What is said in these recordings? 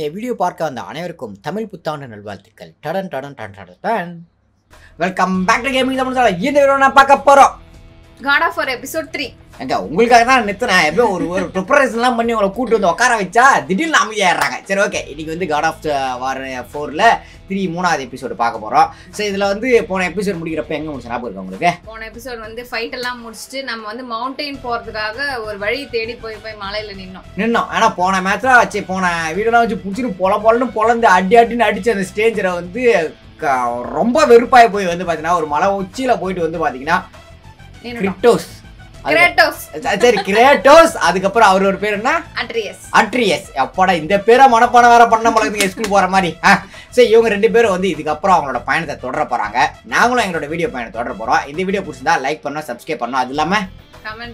இந்த வீடியோ பார்க்க வந்த அனைவருக்கும் தமிழ் புத்தாண்டு நல்வாழ்த்துக்கள் டடன் டடன் டன் டடன் welcome back to gaming Tamil இந்த வீடியோ நான் பார்க்க போகிறோம் காட் ஆஃப் ஒரு எபிசோட் த்ரீ ஏங்க உங்களுக்காக தான் நிறுத்தினேன் எப்போ ஒரு ஒரு ப்ரிப்பரேஷன்லாம் பண்ணி உங்களை கூட்டு வந்து உட்கார வச்சா திடீர்னு அமைதியாடுறாங்க சரி ஓகே இன்றைக்கி வந்து காட் ஆஃப் வார் ஃபோரில் த்ரீ மூணாவது எபிசோடு பார்க்க போகிறோம் ஸோ இதில் வந்து போன எபிசோட் முடிக்கிறப்ப எங்கே முடிச்சு ஞாபகம் இருக்கு உங்களுக்கு போன எபிசோட் வந்து ஃபைட் எல்லாம் முடிச்சுட்டு நம்ம வந்து மவுண்டெயின் போகிறதுக்காக ஒரு வழி தேடி போய் போய் மலையில் நின்னோம் நின்னோம் ஆனால் போன மேட்ச்சில் வச்சு போன வீடெல்லாம் வச்சு பிடிச்சிட்டு பொல பொலன்னு பொலந்து அடி அடின்னு அடித்து அந்த ஸ்டேஜரை வந்து ரொம்ப வெறுப்பாய் போய் வந்து பார்த்தீங்கன்னா ஒரு மலை உச்சியில் போயிட்டு வந்து பார்த்தீங்கன்னா அவங்களுக்கு சரி கிரேட்டோஸ் அதுக்கப்புறம் அவர் ஒரு பேர் என்ன இந்த பேரை வேற பண்ண மாதிரி சரி இவங்க ரெண்டு பேரும் வந்து இதுக்கப்புறம் அவங்களோட பயணத்தை நாங்களும் எங்களோட வீடியோ தொடர இந்த வீடியோ லைக் அது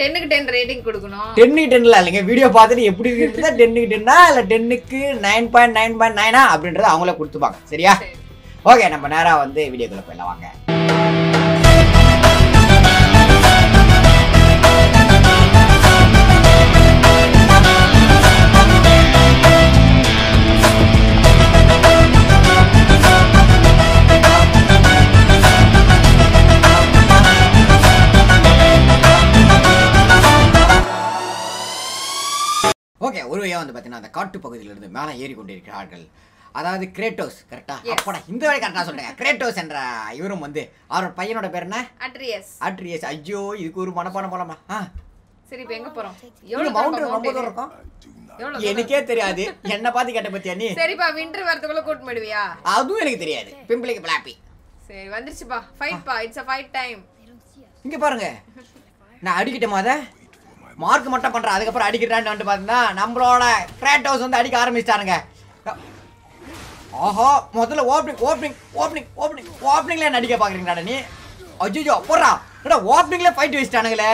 டென்னுக்கு டென் ரேட்டிங் கொடுக்கணும் டென்னுக்கு டென்ல இல்லைங்க வீடியோ பார்த்துட்டு எப்படி டென்னுக்கு டென்னா இல்லை டென்னுக்கு நைன் பாயிண்ட் நைன் பாயிண்ட் நைனா அப்படின்றத அவங்களே கொடுத்துப்பாங்க சரியா ஓகே நம்ம நேராக வந்து வாங்க பார்த்தீங்கன்னா அந்த காட்டு பகுதியிலிருந்து மேலே ஏறி கொண்டிருக்கிறார்கள் அதாவது கிரேட்டோஸ் கரெக்டா அப்படா இந்த வரை கரெக்டா சொல்றேன் கிரேட்டோஸ் என்ற இவரும் வந்து அவரோட பையனோட பேர் என்ன அட்ரியஸ் அட்ரியஸ் ஐயோ இதுக்கு ஒரு மனப்பான போலாமா சரி இப்போ எங்க போறோம் எவ்வளவு மவுண்ட் ரொம்ப தூரம் இருக்கும் எனக்கே தெரியாது என்ன பாத்து கேட்ட பத்தியா நீ சரிப்பா விண்டர் வரதுக்குள்ள கூட்டு போடுவியா அதுவும் எனக்கு தெரியாது பிம்பிளைக்கு பிளாப்பி சரி வந்துருச்சுப்பா ஃபைட் பா இட்ஸ் அ ஃபைட் டைம் இங்க பாருங்க நான் அடிக்கிட்டே அதை மார்க் மட்டும் பண்ணுறான் அதுக்கப்புறம் அடிக்கிறான்னு பாத்தீங்கன்னா நம்மளோட கிரேட் ஹவுஸ் வந்து அடிக்க ஆரம்பிச்சிட்டாருங்க ஆஹா முதல்ல ஓப்பனிங் ஓப்பனிங் ஓப்பனிங் ஓப்பனிங் ஓப்பனிங்ல அடிக்க பாக்குறீங்களா நீ அஜிஜோ போடுறா ஏடா ஓப்பனிங்ல ஃபைட் வச்சுட்டானுங்களே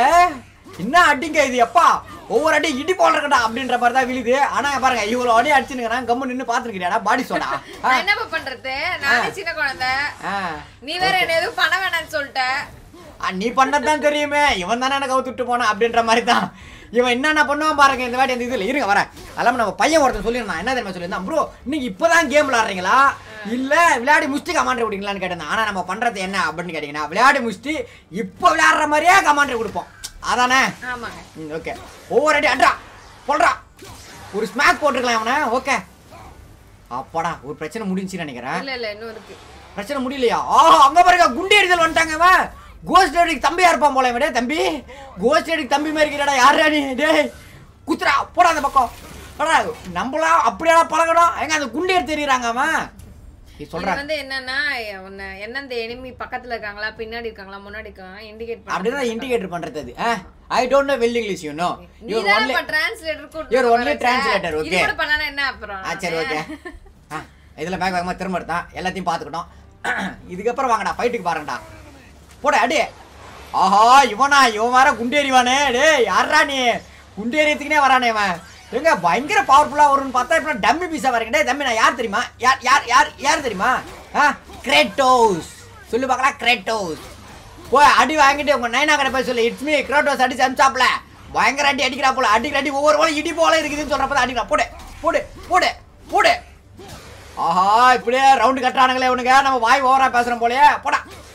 என்ன அடிங்க இது எப்பா ஒவ்வொரு அடி இடி போல இருக்கடா அப்படின்ற மாதிரி தான் விழுது ஆனா பாருங்க இவ்வளவு அடி அடிச்சுன்னு கம்மு நின்னு பாத்துருக்கிறியா பாடி சோடா என்ன பண்றது நான் சின்ன குழந்தை நீ வேற என்ன எதுவும் பண்ண வேணாம்னு சொல்லிட்ட நீ பண்ணதான் தெரியுமே இவன் தானே எனக்கு அவுத்துட்டு போனான் அப்படின்ற மாதிரி தான் இவன் என்னென்ன பண்ணுவான் பாருங்க இந்த வாட்டி அந்த இதில் இருங்க வரேன் அதெல்லாம் நம்ம பையன் ஒருத்தர் சொல்லியிருந்தான் என்ன தெரியுமா சொல்லியிருந்தான் ப்ரோ நீங்கள் இப்போதான் கேம் விளாட்றீங்களா இல்லை விளையாடி முஸ்டி கமாண்டர் கொடுங்களா கேட்டேன் ஆனால் நம்ம பண்ணுறது என்ன அப்படின்னு கேட்டீங்கன்னா விளையாடி முஷ்டி இப்போ விளையாடுற மாதிரியே கமாண்டர் கொடுப்போம் அதானே ஓகே ஒவ்வொரு அடி அட்ரா போடுறா ஒரு ஸ்மாக் போட்டிருக்கலாம் அவனை ஓகே அப்பாடா ஒரு பிரச்சனை முடிஞ்சுன்னு நினைக்கிறேன் பிரச்சனை முடியலையா ஆஹா அங்க பாருங்க குண்டி அடிதல் வந்துட்டாங்க அவன் கோஸ்ட் தம்பியா இருப்பான் போல விட தம்பி கோஸ்ட் தம்பி மாதிரி இருக்கிறடா யாரா நீ டே குத்துரா போடா அந்த பக்கம் போடா நம்மளா அப்படியெல்லாம் பழகணும் எங்க அந்த குண்டியர் தெரியுறாங்க அவன் வந்து என்னன்னா எனிமி பக்கத்துல இருக்காங்களா பின்னாடி இருக்காங்களா முன்னாடி இருக்காங்க இண்டிகேட் அப்படிதான் இண்டிகேட்டர் பண்றது அது ஐ ஓகே திரும்ப எல்லாத்தையும் இதுக்கப்புறம் வாங்கடா பைட்டுக்கு பாருங்கடா போட அடே ஆஹா இவனா இவன் வர குண்டேறிவானே டே யாரா நீ குண்டேறியத்துக்குனே வரானே இவன் எங்க பயங்கர பவர்ஃபுல்லாக வரும்னு பார்த்தா இப்போ டம்மி பீஸாக வரேன் டே தம்பி நான் யார் தெரியுமா யார் யார் யார் யார் தெரியுமா ஆ கிரேட்டோஸ் சொல்லு பார்க்கலாம் கிரேட்டோஸ் போய் அடி வாங்கிட்டு உங்க நைனா கடை போய் சொல்லு இட்ஸ் மீ கிரேட்டோஸ் அடி அமிச்சாப்ல பயங்கர அடி அடிக்கிறா போல அடிக்கிற அடி ஒவ்வொரு போல இடி போல இருக்குதுன்னு சொல்றப்ப தான் அடிக்கலாம் போடு போடு போடு போடு ஆஹா இப்படியே ரவுண்டு கட்டுறானுங்களே உனக்கு நம்ம வாய் ஓவராக பேசுகிறோம் போலயே போடா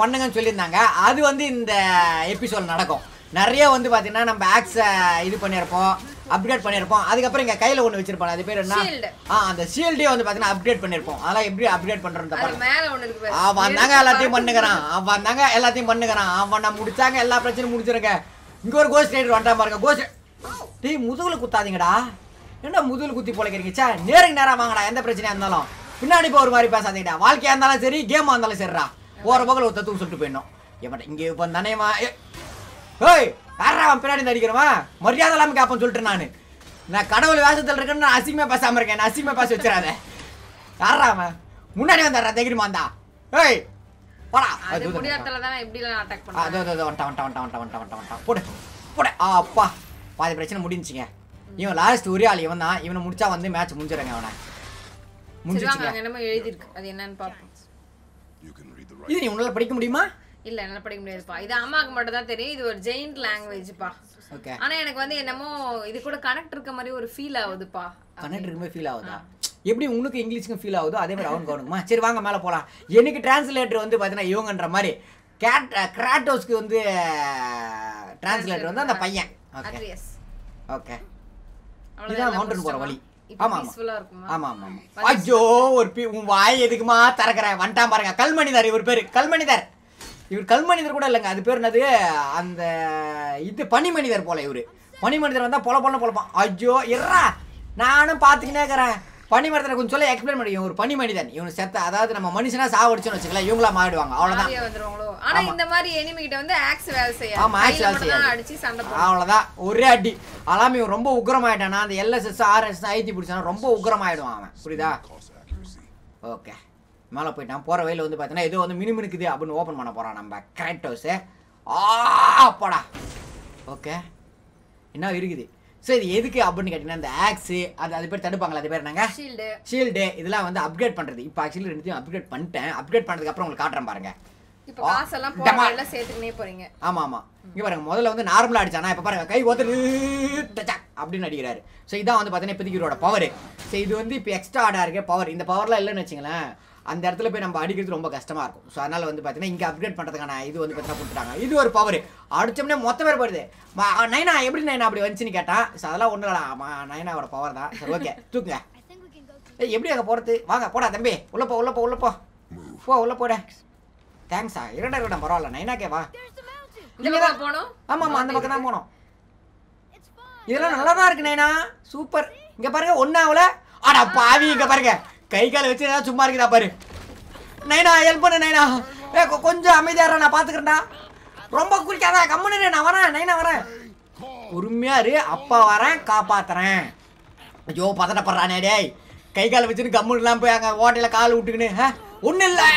பண்ணுங்கன்னு சொல்லியிருந்தாங்க அது வந்து இந்த எபிசோட் நடக்கும் நிறைய வந்து பார்த்தீங்கன்னா நம்ம ஆக்ஸை இது பண்ணியிருப்போம் அப்டேட் பண்ணியிருப்போம் அதுக்கப்புறம் எங்கள் கையில் ஒன்று வச்சிருப்பாங்க அது பேர் என்ன ஆ அந்த ஷீல்டே வந்து பார்த்தீங்கன்னா அப்டேட் பண்ணியிருப்போம் அதெல்லாம் எப்படி அப்டேட் பண்ணுறது அவன் தாங்க எல்லாத்தையும் பண்ணுங்கிறான் அவன் தாங்க எல்லாத்தையும் பண்ணுங்கிறான் அவன் நான் முடிச்சாங்க எல்லா பிரச்சனையும் முடிச்சிருங்க இங்கே ஒரு கோஸ்ட் ரைடர் வந்துட்டா பாருங்க கோஸ்ட் டீ முதுகுல குத்தாதீங்கடா என்ன முதுகுல குத்தி பிழைக்கிறீங்க சே நேருக்கு நேரம் வாங்கடா எந்த பிரச்சனையாக இருந்தாலும் பின்னாடி ஒரு மாதிரி பேசாதீங்கடா வாழ்க்கையாக இருந்தாலும் சரி கேமாக இருந்தாலும் சரிடா போற போக்கில் ஒரு தத்துவம் சொல்லிட்டு போயிடணும் எவன் இங்கே இப்போ தானேமா ஏய் வேற அவன் பின்னாடி நடிக்கிறவா மரியாதை இல்லாமல் கேப்பன் சொல்லிட்டு நான் நான் கடவுள் வேசத்தில் இருக்கேன்னு நான் அசிங்கமாக பேசாமல் இருக்கேன் நான் அசிங்கமாக பேச வச்சிடாத வேற அவன் முன்னாடி வந்தாடுறா தைரியமா வந்தா ஏய் முடிஞ்சுங்க ஆ அப்பா பாதி பிரச்சனை இவன் லாஸ்ட் ஒரே ஆள் இவன் தான் இவனை முடிச்சா வந்து மேட்ச் முடிஞ்சிரங்க அவனை என்னன்னு பாப்போம் இது நீ உன்னால படிக்க முடியுமா இல்ல என்ன படிக்க முடியாதுப்பா இது அம்மாவுக்கு மட்டும் தான் தெரியும் இது ஒரு ஜெயின்ட் லாங்குவேஜ்ப்பா ஓகே ஆனா எனக்கு வந்து என்னமோ இது கூட கனெக்ட் இருக்க மாதிரி ஒரு ஃபீல் ஆகுதுப்பா கனெக்ட் இருக்க மாதிரி ஃபீல் ஆகுதா எப்படி உனக்கு இங்கிலீஷுக்கும் ஃபீல் ஆகுதோ அதே மாதிரி அவனுக்கு அவனுக்குமா சரி வாங்க மேலே போகலாம் எனக்கு டிரான்ஸ்லேட்டர் வந்து பார்த்தீங்கன்னா இவங்கன்ற மாதிரி கேட் கிராட்டோஸ்க்கு வந்து டிரான்ஸ்லேட்டர் வந்து அந்த பையன் ஓகே ஓகே இதுதான் மவுண்டன் போகிற வழி ஒரு பி உன் வாய் எதுக்குமா திறக்கிறேன் பாருங்க இவர் பேர் இவர் கல்மணிதர் கூட இல்லைங்க அது பேர் என்னது அந்த இது பனிமனிதர் போல இவர் பனிமனிதர் வந்தால் பொல பொல பொழப்பான் ஐயோ இறா நானும் பார்த்துக்கினே இருக்கிறேன் பனி கொஞ்சம் சொல்ல எக்ஸ்பிளைன் பண்ணி ஒரு பனி மனிதன் இவங்க செத்த அதாவது நம்ம மனுஷனா சாவடிச்சோம்னு வச்சுக்கலாம் இவங்களா மாறிடுவாங்க அவ்வளவுதான் இந்த மாதிரி எனிமி கிட்ட வந்து ஆக்ஸ் வேலை செய்ய ஆமா ஆக்ஸ் வேலை செய்ய அடிச்சு சண்டை அவ்வளவுதான் ஒரே அடி அதெல்லாம் இவன் ரொம்ப உக்கரமாயிட்டானா அந்த எல்எஸ்எஸ் ஆர்எஸ் ஐடி பிடிச்சானா ரொம்ப உக்ரமாயிடுவான் அவன் புரியுதா ஓகே மேலே போயிட்டான் போகிற வயல வந்து பார்த்தோன்னா ஏதோ வந்து மினுக்குது அப்படின்னு ஓப்பன் பண்ண போகிறான் நம்ம கரெக்ட் ஹவுஸ் ஆ போடா ஓகே என்ன இருக்குது ஸோ இது எதுக்கு அப்படின்னு கேட்டிங்கன்னா இந்த ஆக்ஸு அது அது பேர் தடுப்பாங்களா அது பேர் என்னங்க ஷீல்டு ஷீல்டு இதெல்லாம் வந்து அப்கிரேட் பண்ணுறது இப்போ ஆக்சுவலி ரெண்டுத்தையும் அப்கிரேட் பண்ணிட்டேன் அப்கிரேட் பண்ணதுக்கப்புறம் உங்களுக்கு காட்டுறேன் பாருங்க இப்போ காசெல்லாம் oh, போடாமல் சேர்த்துக்கினே போகிறீங்க ஆமாம் ஆமாம் இங்கே பாருங்க முதல்ல வந்து நார்மலாக அடிச்சானா இப்போ பாருங்க கை ஓத்துரு அப்படின்னு அடிக்கிறாரு ஸோ இதான் வந்து பார்த்தீங்கன்னா இப்போதைக்கு பவர் ஸோ இது வந்து இப்போ எக்ஸ்ட்ரா ஆடாக இருக்க பவர் இந்த பவர்லாம் இல்லைன்னு வச்சுங்களேன் அந்த இடத்துல போய் நம்ம அடிக்கிறது ரொம்ப கஷ்டமாக இருக்கும் ஸோ அதனால் வந்து பார்த்தீங்கன்னா இங்கே அப்கிரேட் பண்ணுறதுக்கான இது வந்து பார்த்தீங்கன்னா கொடுத்துட்டாங்க இது ஒரு பவர் அடிச்சோம்னே மொத்த பேர் போயிடுது நைனா எப்படி நைனா அப்படி வந்துச்சுன்னு கேட்டான் ஸோ அதெல்லாம் ஒன்றும் இல்லை நைனாவோட பவர் தான் சரி ஓகே தூக்குங்க ஏய் எப்படி அங்கே போகிறது வாங்க போடா தம்பி உள்ள போ உள்ள போ உள்ளே போ போ உள்ள போட தேங்க்ஸா இரண்டா இரண்டா பரவாயில்ல நைனாக்கே வா இங்கே தான் ஆமாம் ஆமாம் அந்த பக்கம் தான் போனோம் இதெல்லாம் நல்லா தான் இருக்கு நைனா சூப்பர் இங்கே பாருங்க ஒன்றாவில் ஆடா பாவி இங்கே பாருங்க கை கால வச்சு ஏதாவது சும்மா இருக்குதா பாரு நைனா ஹெல்ப் பண்ணு நைனா ஏ கொஞ்சம் அமைதியாக நான் பார்த்துக்கிறேன்டா ரொம்ப குறிக்காத கம்முன்னு நான் வரேன் நைனா வரேன் பொறுமையா இரு அப்பா வரேன் காப்பாத்துறேன் ஐயோ பதட்டப்படுறானே டேய் கை கால வச்சுன்னு கம்முன்லாம் போய் அங்கே ஓட்டையில் கால் விட்டுக்கின்னு ஒன்றும் இல்லை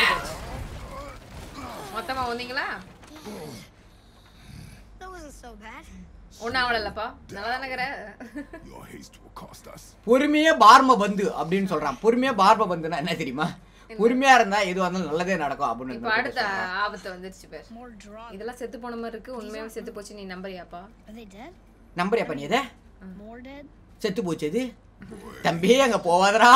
மொத்தமாக வந்தீங்களா பொறுமையே பார்ம பந்து அப்படின்னு சொல்றான் பொறுமையே பார்ம பந்துனா என்ன தெரியுமா பொறுமையா இருந்தா எது வந்தாலும் நல்லதே நடக்கும் அப்படின்னு அடுத்த ஆபத்து வந்துருச்சு பேர் இதெல்லாம் செத்து போன மாதிரி இருக்கு உண்மையாவே செத்து போச்சு நீ நம்பறியாப்பா நம்பறியாப்பா நீ எதை செத்து போச்சு இது தம்பி அங்க போவாதரா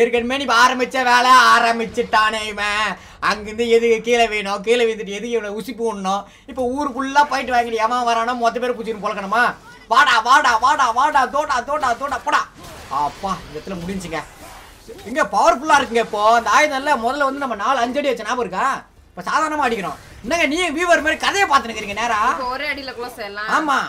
ஏற்கனவே நீ ஆரம்பிச்ச வேலை ஆரம்பிச்சுட்டானே இவன் அங்கிருந்து எது கீழே வேணும் கீழே விழுந்துட்டு எது இவ்வளோ உசிப்பு விடணும் இப்போ ஊருக்குள்ளே போயிட்டு வாங்கிட்டு ஏமா வரானோ மொத்த பேர் பிடிச்சின்னு பொழக்கணுமா வாடா வாடா வாடா வாடா தோட்டா தோட்டா தோட்டா போடா அப்பா இந்த இடத்துல முடிஞ்சுங்க இங்கே பவர்ஃபுல்லாக இருக்குங்க இப்போ அந்த ஆயுதம்ல முதல்ல வந்து நம்ம நாலு அஞ்சு அடி வச்ச ஞாபகம் இருக்கா இப்போ சாதாரணமாக அடிக்கணும் என்னங்க நீ வியூவர் மாதிரி கதையை பார்த்துன்னு இருக்கிறீங்க நேரா ஒரே அடியில் க்ளோஸ் ஆமாம்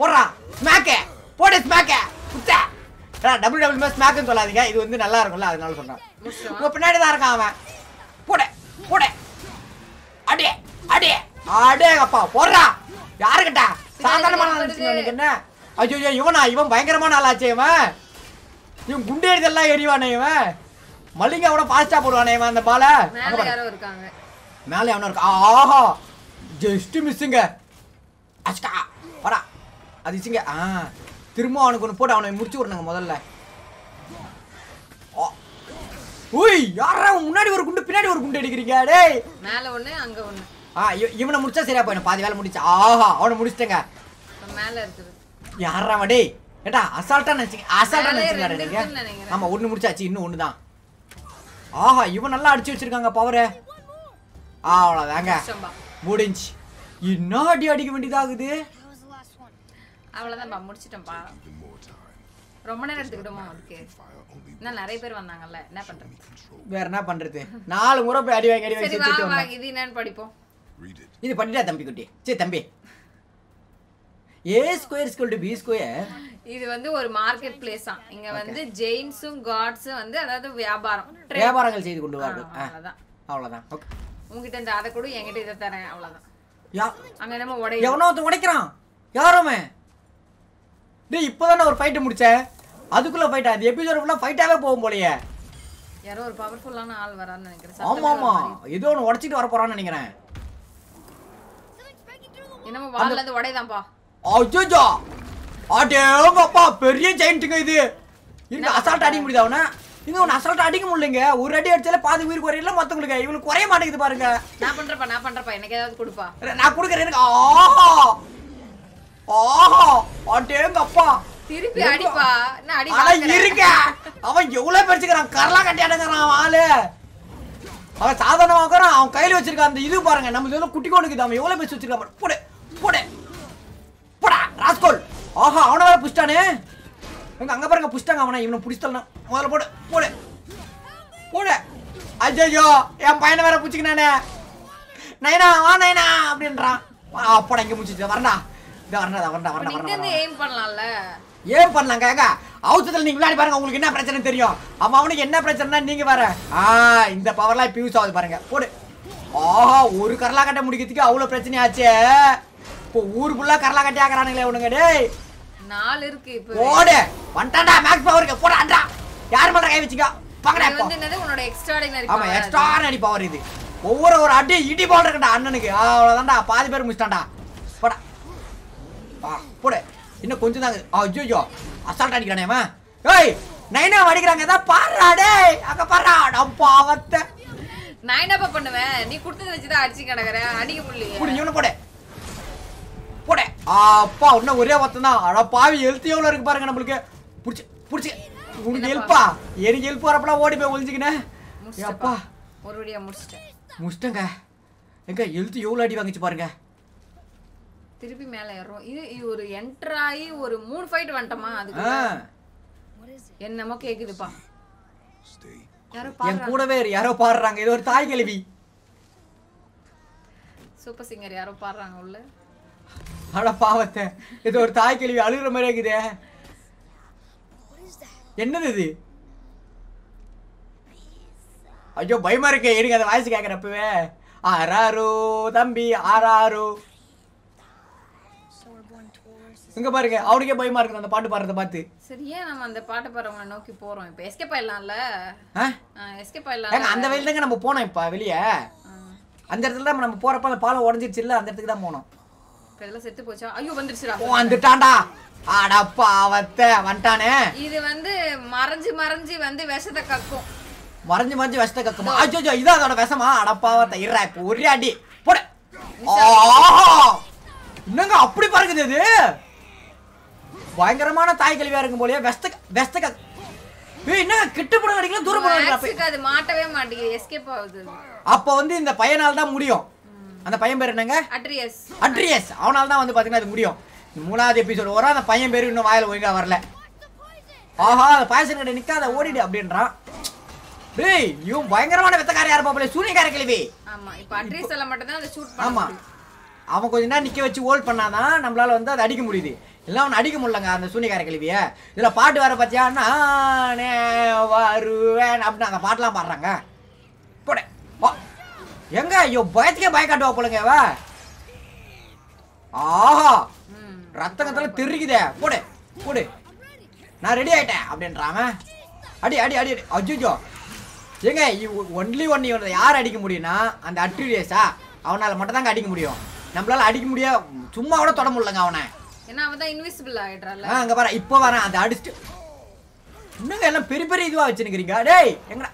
போடுறா ஸ்மாக்கு போடு ஸ்மாக்கு குத்தா டபுள் டபுள் மேஸ் ஸ்மாக்குன்னு சொல்லாதீங்க இது வந்து நல்லா இருக்கும்ல அதனால சொல்றேன் உங்க பின்னாடி தான் இருக்கான் அவன் போடு போடு அடே அடே அடே அப்பா போடுறா யாருக்கிட்ட சாதாரணமான நினைச்சு என்ன ஐயோ இவனா இவன் பயங்கரமான ஆளாச்சு இவன் இவன் குண்டு எடுத்தெல்லாம் எரிவானே இவன் மல்லிகா கூட பாஸ்டா போடுவானே இவன் அந்த பால மேலே அவனும் இருக்கா ஆஹா ஜஸ்ட் மிஸ்ஸுங்க அஸ்கா வரா அது சிங்க ஆ திரும்ப அவனுக்கு ஒன்று போட்டு அவனை முடிச்சு விடணுங்க முதல்ல ஓய் யாரா முன்னாடி ஒரு குண்டு பின்னாடி ஒரு குண்டு அடிக்கிறீங்க டேய் ஒன்று ஒண்ணு அங்க ஆ இவனை முடிச்சா சரியா போயிடும் பாதி வேலை முடிச்சு ஆஹா அவனை முடிச்சிட்டேங்க மேலே இருக்குது யாரா டேய் ஏடா அசால்ட்டா நினச்சிங்க அசால்ட்டா நினச்சிருக்காருங்க ஆமாம் ஒன்று முடிச்சாச்சு இன்னும் ஒன்று தான் ஆஹா இவன் நல்லா அடிச்சு வச்சிருக்காங்க பவரு ஆ வேங்க முடிஞ்சு என்ன அடி அடிக்க வேண்டியதாகுது அவ்வளோதான்ப்பா முடிச்சிட்டோம்ப்பா ரொம்ப நேரம் எடுத்துக்கிட்டோமா அதுக்கு இன்னும் நிறைய பேர் வந்தாங்கல்ல என்ன பண்றது வேற என்ன பண்றது நாலு முறை போய் அடி வாங்கி அடி வாங்கி இது என்னன்னு படிப்போம் இது பண்ணிட்டா தம்பி குட்டி சரி தம்பி A square square to B square இது வந்து ஒரு மார்க்கெட் பிளேஸ் தான் இங்க வந்து ஜெயின்ஸும் காட்ஸும் வந்து அதாவது வியாபாரம் வியாபாரங்கள் செய்து கொண்டு வார்கள் அவ்வளவுதான் அவ்வளவுதான் ஓகே உங்ககிட்ட இந்த அதை கொடு என்கிட்ட இதை தரேன் அவ்வளவுதான் அங்க என்னமோ உடைய எவனோ ஒருத்தன் உடைக்கிறான் யாருமே டேய் இப்போதான் நான் ஒரு ஃபைட்டு முடிச்சேன் அதுக்குள்ள ஃபைட் அது எபிசோட் ஃபுல்லா ஃபைட்டாவே போகும் போலயே யாரோ ஒரு பவர்ஃபுல்லான ஆள் வரான்னு நினைக்கிறேன் ஆமா ஆமா ஏதோ ஒன்னு உடைச்சிட்டு வர போறான்னு நினைக்கிறேன் என்னமோ வால்ல இருந்து உடையதாம்பா அய்யோ அடேங்க பெரிய ஜெயின்ட்ங்க இது இந்த அசால்ட் அடிக்க முடியுது அவனா இங்க ஒன்னு அசால்ட் அடிக்க முடியலங்க ஒரு அடி அடிச்சாலே பாதி உயிர் குறையல மத்தவங்களுக்கு இவளுக்கு குறைய மாட்டேங்குது பாருங்க நான் பண்றப்பா நான் பண்றப்பா எனக்கு ஏதாவது கொடுப்பா நான் கொடுக்குறேன் எனக்கு ஆஹா ஆஹா அடேங்க அப்பா திருப்பி அடிப்பா நான் அடி அட இருக்க அவன் எவ்வளவு பெருசுக்கறான் கரலா கட்டி அடங்கறான் அவன் ஆளு அவன் சாதாரண வாங்குறான் அவன் கையில வச்சிருக்கான் அந்த இது பாருங்க நம்ம இதுல குட்டி கொண்டுக்குது அவன் எவ்வளவு பெருசு வச்சிருக்கான் போடு போடு போடா ராஸ்கோல் ஆஹா அவனை வேற புஷ்டானே எங்க அங்க பாருங்க புஷ்டாங்க அவனை இவனை புடிச்சலாம் முதல்ல போடு போடு போடு ஐயோ என் பையனை வேற பிடிச்சிக்கினானே நைனா வா நைனா அப்படின்றான் அப்படா இங்க முடிச்சிச்சு வரண்டா ஏன் பண்ணலாம் பாருங்க உங்களுக்கு என்ன தெரியும் அவனுக்கு என்ன ஆ இந்த பவர்லாம் இப்போ யூஸ் ஆகுது பாருங்க ஆஹா ஒரு முடிக்கிறதுக்கு பிரச்சனை இப்போ ஊர் ஆக்குறானுங்களே நாலு இருக்கு போடு பவர் இது ஒவ்வொரு ஒரு அடி இடி போல் அண்ணனுக்கு பாதி பேர் முடிச்சிட்டான்டா போடு இன்னும் கொஞ்சம் தான் ஐயோ அசால்ட் அடிக்கிறானேமா ஏய் நைனா அடிக்கிறாங்க ஏதாவது பாடுறா டேய் அங்க பாடுறா நான் பாவத்தை நான் என்னப்பா பண்ணுவேன் நீ கொடுத்தது வச்சு அடிச்சு கிடக்குறேன் அடிக்க முடியல புடி இவனை போட போட அப்பா இன்னும் ஒரே ஒருத்தன் தான் அட பாவி எழுத்து எவ்வளோ இருக்கு பாருங்க நம்மளுக்கு பிடிச்சி பிடிச்சி உனக்கு ஹெல்ப்பா எனக்கு ஹெல்ப் வரப்பலாம் ஓடி போய் ஒழிஞ்சிக்கினேன் அப்பா ஒரு வழியாக முடிச்சிட்டேன் முடிச்சிட்டேங்க எங்க எழுத்து எவ்வளோ அடி வாங்கிச்சு பாருங்க திருப்பி மேல ஏறுறோம் இது ஒரு என்டர் ஆகி ஒரு மூணு ஃபைட் வந்துட்டமா அதுக்கு என்னமோ கேக்குதுப்பா யாரோ என் கூடவே யாரோ பாடுறாங்க இது ஒரு தாய் கேள்வி சூப்பர் சிங்கர் யாரோ பாடுறாங்க உள்ள அட பாவத்தை இது ஒரு தாய் கேள்வி அழுகுற மாதிரி இருக்குதே என்னது இது ஐயோ பயமா இருக்கே எனக்கு அந்த வாய்ஸ் கேட்குறப்பவே ஆராரோ தம்பி ஆராரோ இங்க பாருங்க அவருக்கே பயமா இருக்குது அந்த பாட்டு பாடுறத பார்த்து சரியா நம்ம அந்த பாட்டு பாடுறவங்க நோக்கி போறோம் இப்ப எஸ்கேப் ஆயிடலாம்ல எஸ்கேப் ஆயிடலாம் அந்த வயல் தாங்க நம்ம போனோம் இப்ப வெளியே அந்த இடத்துல தான் நம்ம போறப்ப அந்த பாலம் உடஞ்சிருச்சு இல்ல அந்த இடத்துக்கு தான் போனோம் இதெல்லாம் செத்து போச்சா ஐயோ வந்துருச்சுடா வந்துட்டான்டா ஆடாப்பா அவத்த வந்துட்டானே இது வந்து மறைஞ்சு மறைஞ்சு வந்து விஷத்தை கக்கும் மறைஞ்சு மறைஞ்சு விஷத்தை கக்குமா ஐயோ ஐயோ இதான் அதோட விஷமா அடப்பா அவத்த இறா இப்போ ஒரே அடி போட என்னங்க அப்படி பறக்குது இது பயங்கரமான தாய் கல்வியா இருக்கும் போலயே வெஸ்த வெஸ்தக என்ன கிட்ட படம் அடிக்கலாம் தூர படம் அடிக்கலாம் அது மாட்டவே மாட்டேங்குது எஸ்கேப் ஆகுது அப்ப வந்து இந்த பையனால தான் முடியும் அந்த பையன் பேர் என்னங்க அட்ரியஸ் அட்ரியஸ் அவனால தான் வந்து பாத்தீங்கன்னா அது முடியும் மூணாவது எபிசோடு வரும் அந்த பையன் பேர் இன்னும் வாயில ஒழுங்கா வரல ஆஹா அந்த பாயசன் கிட்ட நிக்காத ஓடிடு அப்படின்றான் டேய் இவன் பயங்கரமான வெத்தக்காரியா இருப்பாப்ல சூனியக்கார கேள்வி ஆமா இப்ப அட்ரியஸ் எல்லாம் மட்டும் அந்த அதை ஷூட் ஆமா அவன் கொஞ்ச நேரம் நிற்க வச்சு ஹோல்ட் பண்ணாதான் நம்மளால் வந்து அதை அடிக்க முடியுது இல்லை அவன் அடிக்க முடியலங்க அந்த சூனியக்கார கல்வியை இதில் பாட்டு வேற பார்த்தியா நானே வருவேன் அப்படின்னு அந்த பாட்டெலாம் பாடுறாங்க போட எங்க ஐயோ பயத்துக்கே பய காட்டுவா போலங்கவா ஆஹா ரத்தகத்தில் தெரிக்குதே போடு போடு நான் ரெடி ஆயிட்டேன் அப்படின்றாம அடி அடி அடி அடி அஜிஜோ ஏங்க ஒன்லி ஒன் இவனை யார் அடிக்க முடியும்னா அந்த அட்ரீடியஸா அவனால் மட்டும்தாங்க அடிக்க முடியும் நம்மளால அடிக்க முடியாது சும்மா கூட தொட முடியலங்க அவனை ஏன்னா அவன் தான் இன்விசிபிள் ஆயிடுறான்ல அங்க பாரு இப்போ வரேன் அதை அடிச்சுட்டு இன்னும் எல்லாம் பெரிய பெரிய இதுவா வச்சுருக்கிறீங்க டேய் எங்கடா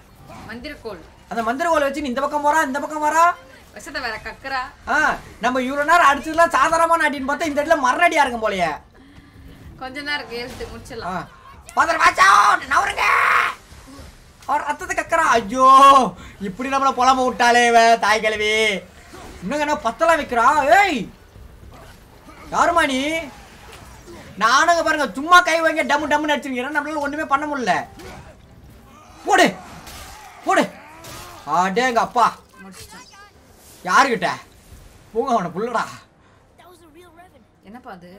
மந்திரக்கோள் அந்த மந்திரக்கோள் வச்சு இந்த பக்கம் போறா இந்த பக்கம் வரா விஷத்தை வேற கக்கறா ஆ நம்ம இவ்வளோ நேரம் அடிச்சதுலாம் சாதாரணமான அடின்னு பார்த்தா இந்த இடத்துல மரணடியா இருக்கும் போலயே கொஞ்ச நேரம் கேட்டு முடிச்சிடலாம் பாத்திரம் வாச்சா நவருங்க அவர் ரத்தத்தை கக்கறா ஐயோ இப்படி நம்மள புலம்ப விட்டாலே தாய் கழுவி என்ன பத்தலாம் விற்கிறா ஏய் யாருமா நீ நானுங்க பாருங்க சும்மா கை வாங்க டம்மு டம்முன்னு அடிச்சிருக்கீங்க நம்மளால ஒன்றுமே பண்ண முடியல போடு போடு அடே எங்க அப்பா யாருக்கிட்ட போங்க அவனை புள்ளடா என்னப்பா அது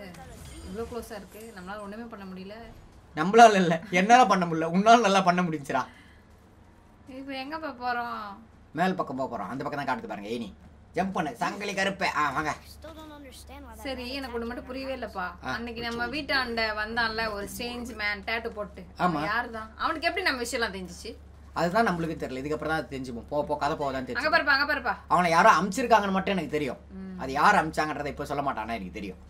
இவ்வளோ க்ளோஸாக இருக்கு நம்மளால ஒன்றுமே பண்ண முடியல நம்மளால இல்லை என்னால் பண்ண முடியல உன்னால் நல்லா பண்ண முடிஞ்சிரா இப்போ எங்கப்பா போகிறோம் மேல் பக்கம் போக போகிறோம் அந்த பக்கம் தான் காட்டுது பாருங்க ஏனி ஜம்ப் பண்ணு சங்கிலி கருப்பே ஆ வாங்க சரி எனக்கு ஒண்ணு மட்டும் புரியவே இல்லப்பா அன்னைக்கு நம்ம வீட்டாண்ட வந்தான்ல ஒரு ஸ்ட்ரேஞ்ச் மேன் டேட்டு போட்டு ஆமா யாருதான் அவனுக்கு எப்படி நம்ம விஷயம் தெரிஞ்சிச்சு அதுதான் நம்மளுக்கு தெரியல இதுக்கப்புறம் தான் தெரிஞ்சுப்போம் போ போ கதை போதான் தெரியும் அங்க பாருப்பா அங்க பாருப்பா அவனை யாரோ அமிச்சிருக்காங்கன்னு மட்டும் எனக்கு தெரியும் அது யார் அமிச்சாங்கன்றதை இப்போ சொல்ல மாட்டானா எனக்கு தெரியும்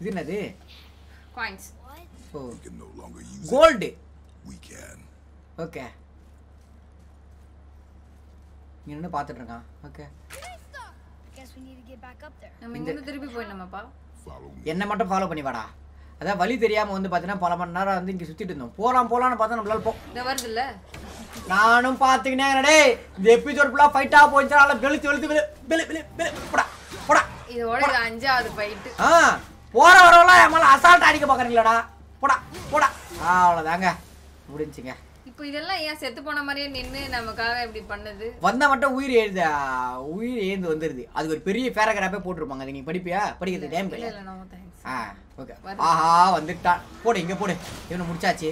இது என்னது காயின்ஸ் கோல்டு ஓகே இங்க நின்னு பாத்துட்டு இருக்கான் ஓகே என்ன மட்டும் ஃபாலோ பண்ணி வாடா அதான் வழி தெரியாம வந்து பாத்தீங்கன்னா பல மணி நேரம் வந்து இங்க சுத்திட்டு இருந்தோம் போலாம் போலாம்னு பார்த்தா நம்மளால போ வருது இல்ல நானும் பாத்துக்கினேன் டேய் இந்த எபிசோட் ஃபுல்லா ஃபைட்டா போயிடுச்சு நல்லா வெளுத்து வெளுத்து வெளு வெளு வெளு போடா போடா இதோட அஞ்சாவது ஃபைட் ஆ போற வரவெல்லாம் என் மேல அசால்ட் அடிக்க பாக்குறீங்களாடா போடா போடா அவ்வளவுதாங்க முடிஞ்சுங்க இப்போ இதெல்லாம் ஏன் செத்து போன மாதிரியே நின்று நமக்காக இப்படி பண்ணுது வந்தா மட்டும் உயிர் எழுத உயிர் எழுந்து வந்துருது அது ஒரு பெரிய பேராகிராஃபே போட்டிருப்பாங்க அது நீ படிப்பியா படிக்கிறது டைம் இல்லை ஆ ஓகே ஆஹா வந்துட்டான் போடு இங்கே போடு இவனை முடிச்சாச்சு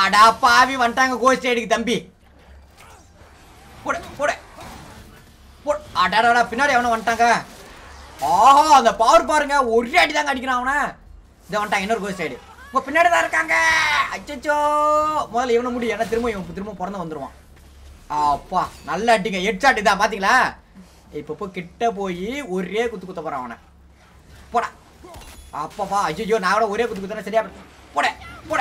ஆடா பாவி வந்துட்டாங்க கோஸ்ட் சைடுக்கு தம்பி போடு போடு போடு ஆடாடா பின்னாடி அவனை வந்துட்டாங்க ஆஹா அந்த பவர் பாருங்க ஒரே அடி தாங்க அடிக்கிறான் அவனை இதை வந்துட்டான் இன்னொரு கோஸ்ட் சைடு பின்னாடி தான் இருக்காங்க அச்சோ முதல்ல இவனை முடி என்ன திரும்ப இவன் திரும்ப பிறந்து வந்துருவான் அப்பா நல்லா அட்டிங்க ஹெட் ஷாட் இதான் பாத்தீங்களா இப்போ கிட்ட போய் ஒரே குத்து குத்த போறான் அவனை போடா அப்பாப்பா அஜிஜோ நான் கூட ஒரே குத்து குத்தனா சரியா போட போட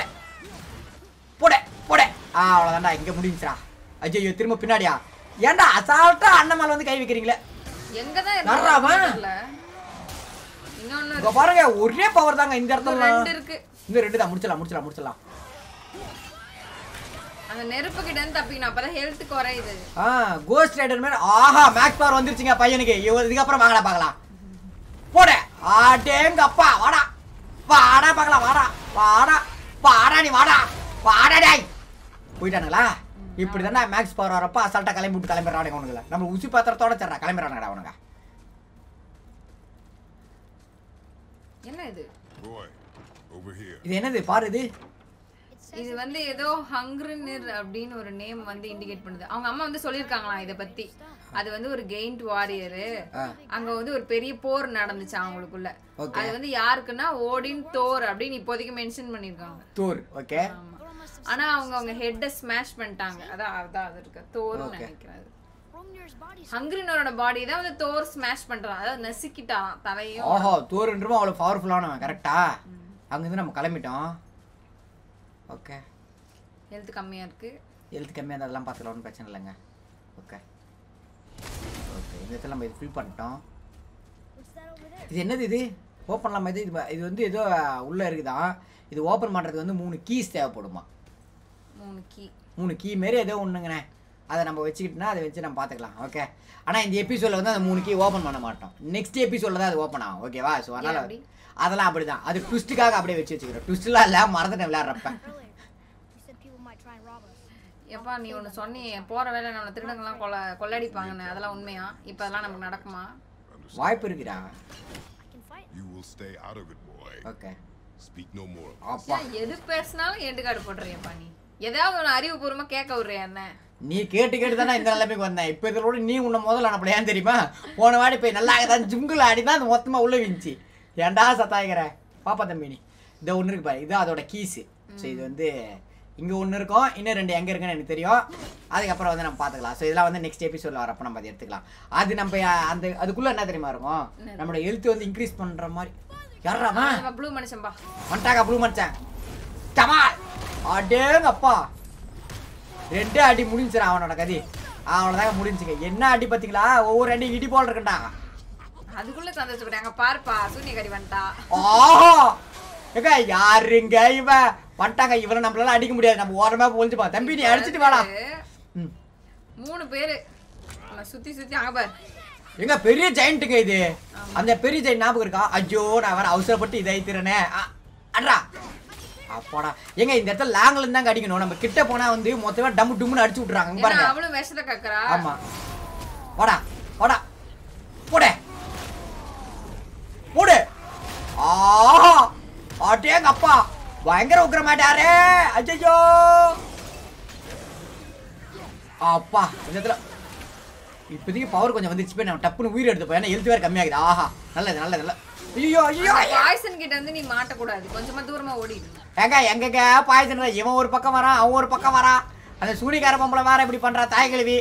போட போட ஆ அவ்வளோதான்டா இங்கே முடிஞ்சிடா அஜய்யோ திரும்ப பின்னாடியா ஏன்டா அசால்ட்டா அண்ணன் மேல வந்து கை வைக்கிறீங்களே எங்க பாருங்க ஒரே பவர் தாங்க இந்த இடத்துல இருக்கு இன்னும் ரெண்டு தான் முடிச்சலாம் முடிச்சலாம் முடிச்சலாம் அந்த நெருப்பு கிட்ட இருந்து தப்பிக்கணும் அப்பதான் ஹெல்த் குறையுது ஆ கோஸ்ட் ரைடர் மேன் ஆஹா மேக்ஸ் பவர் வந்துருச்சுங்க பையனுக்கு இதுக்கு அப்புறம் வாங்கலாம் பார்க்கலாம் போட ஆடேங்க அப்பா வாடா வாடா பார்க்கலாம் வாடா வாடா வாடா நீ வாடா வாடா டேய் போயிட்டானுங்களா இப்படி தானே மேக்ஸ் பவர் வரப்ப அசால்ட்டா கிளம்பி விட்டு கிளம்பிடுறானுங்க அவனுங்கள நம்ம உசி பாத்திரத்தோட சரடா கிளம்பிடுறானுங்கடா அவனுங்க என்ன இது இது என்னது பாரு இது இது வந்து ஏதோ ஹங்க்ரினிர் அப்படின்னு ஒரு நேம் வந்து இண்டிகேட் பண்ணுது அவங்க அம்மா வந்து சொல்லியிருக்காங்களாம் இதை பத்தி அது வந்து ஒரு கெயின்ட் வாரியர் அங்க வந்து ஒரு பெரிய போர் நடந்துச்சு அவங்களுக்குள்ள அது வந்து யாருக்குன்னா ஓடின் தோர் அப்படின்னு இப்போதைக்கு மென்ஷன் பண்ணிருக்காங்க தோர் ஓகே ஆனா அவங்க அவங்க ஹெட்ட ஸ்மாஷ் பண்ணிட்டாங்க அதான் அதான் அது இருக்க தோர் நினைக்கிறேன் ஹங்க்ரினோட பாடி தான் வந்து தோர் ஸ்மாஷ் பண்றான் அதாவது நசுக்கிட்டான் தலையும் ஓஹோ தோர்ன்றவும் அவ்வளவு பவர்ஃபுல்லானவன் கரெக்டா அங்கேருந்து நம்ம கிளம்பிட்டோம் ஓகே ஹெல்த் கம்மியாக இருக்குது ஹெல்த் கம்மியாக இருந்தால் அதெல்லாம் பார்த்துக்கலாம் ஒன்றும் பிரச்சனை இல்லைங்க ஓகே ஓகே இந்த இடத்துல நம்ம இது ஃபில் பண்ணிட்டோம் இது என்னது இது ஓப்பன்லாம் இது இது வந்து ஏதோ உள்ளே இருக்குதான் இது ஓப்பன் பண்ணுறதுக்கு வந்து மூணு கீஸ் தேவைப்படுமா மூணு கீ மூணு கீ மாரி ஏதோ ஒன்றுங்கண்ணே அதை நம்ம வச்சுக்கிட்டுனா அதை வச்சு நம்ம பார்த்துக்கலாம் ஓகே ஆனால் இந்த எபிசோடில் வந்து அந்த மூணு கீ ஓப்பன் பண்ண மாட்டோம் நெக்ஸ்ட் எபிசோடில் தான் அது ஓப்பன் ஆகும் ஓகேவா ஸோ அதனால் அதெல்லாம் அப்படி தான் அது ட்விஸ்ட்டுக்காக அப்படியே வச்சு வச்சுக்கிறோம் ட்விஸ்ட்லாம் இல்லை மறந்துட்டேன் விளையாடுறப்ப எப்பா நீ ஒன்று சொன்னி போகிற வேலை நம்மளை திருடங்கள்லாம் கொள்ள கொள்ளடிப்பாங்கன்னு அதெல்லாம் உண்மையா இப்போ அதெல்லாம் நமக்கு நடக்குமா வாய்ப்பு இருக்கிறா ஓகே will அப்பா எது பேசினாலும் காடு போடுறியப்பா நீ ஏதாவது ஒன்று அறிவுபூர்வமா கேட்க விடுறே என்ன நீ கேட்டு கேட்டு தானே இந்த நிலைமைக்கு வந்தேன் இப்போ கூட நீ உன்ன முதல்ல அனுப்பல ஏன் தெரியுமா போன வாடி போய் நல்லா தான் ஜிங்கில் ஆடி தான் அது மொத்தமாக உள்ளே விஞ்சி ஏன்டா சத்தாயிக்கிற பாப்பா தம்பி நீ இதை ஒன்று இருக்கு பாரு இது அதோட கீஸு ஸோ இது வந்து இங்கே ஒன்று இருக்கும் இன்னும் ரெண்டு எங்கே இருக்குன்னு எனக்கு தெரியும் அதுக்கப்புறம் வந்து நம்ம பார்த்துக்கலாம் ஸோ இதெல்லாம் வந்து நெக்ஸ்ட் எபிசோடில் வரப்போ நம்ம அதை எடுத்துக்கலாம் அது நம்ம அந்த அதுக்குள்ளே என்ன தெரியுமா இருக்கும் நம்மளோட எழுத்து வந்து இன்க்ரீஸ் பண்ணுற மாதிரி யாரா ப்ளூ மனுஷன் பா மண்டாக ப்ளூ மனுஷன் டமால் அடேங்க அப்பா அடி முடிஞ்சிடா அவனோட கதி அவ்வளோதாங்க முடிஞ்சுங்க என்ன அடி பார்த்தீங்களா ஒவ்வொரு அடி இடி போல் இருக்குண்டாங்க அதுக்குள்ள சந்தோஷப்பட்டாங்க பார்ப்பா சூனியகாரி வந்துட்டா ஆஹோ ஏங்க யாருங்க இவ பண்ணிட்டாங்க இவனை நம்மளால அடிக்க முடியாது நம்ம ஓரமா போலிச்சுப்பா தம்பி நீ அடிச்சிட்டு வாடா மூணு பேரு சுத்தி சுத்தி அங்க பாரு எங்க பெரிய ஜெயிண்ட்டுங்க இது அந்த பெரிய ஜெயின் ஞாபகம் இருக்கா ஐயோ நான் வேற அவசரப்பட்டு இதை திறனே அட்ரா அப்போடா ஏங்க இந்த இடத்துல லாங்ல இருந்தா அடிக்கணும் நம்ம கிட்ட போனா வந்து மொத்தமா டம்மு டும்னு அடிச்சு விட்டுறாங்க பாருங்க அவளோ விஷத்தை கக்கறா ஆமா வாடா வாடா போடே போடே ஆ அடேங்க அப்பா பயங்கர உக்கற மாட்டாரே அஜய்யோ அப்பா இந்த இடத்துல இப்போதைக்கு பவர் கொஞ்சம் வந்துச்சு போய் நம்ம டப்புன்னு உயிர் போய் ஏன்னா எழுத்து வேறு கம்மியாகுது ஆஹா நல்லது நல்லது நல்ல ஐயோ ஐயோ பாய்சன் கிட்ட இருந்து நீ மாட்டக்கூடாது கொஞ்சமா தூரமா ஓடிடு ஏங்க எங்கங்க பாய்சன் இவன் ஒரு பக்கம் வரான் அவன் ஒரு பக்கம் வரான் அந்த சூனிகார பொம்பளை வேற இப்படி பண்றா தாய் கழுவி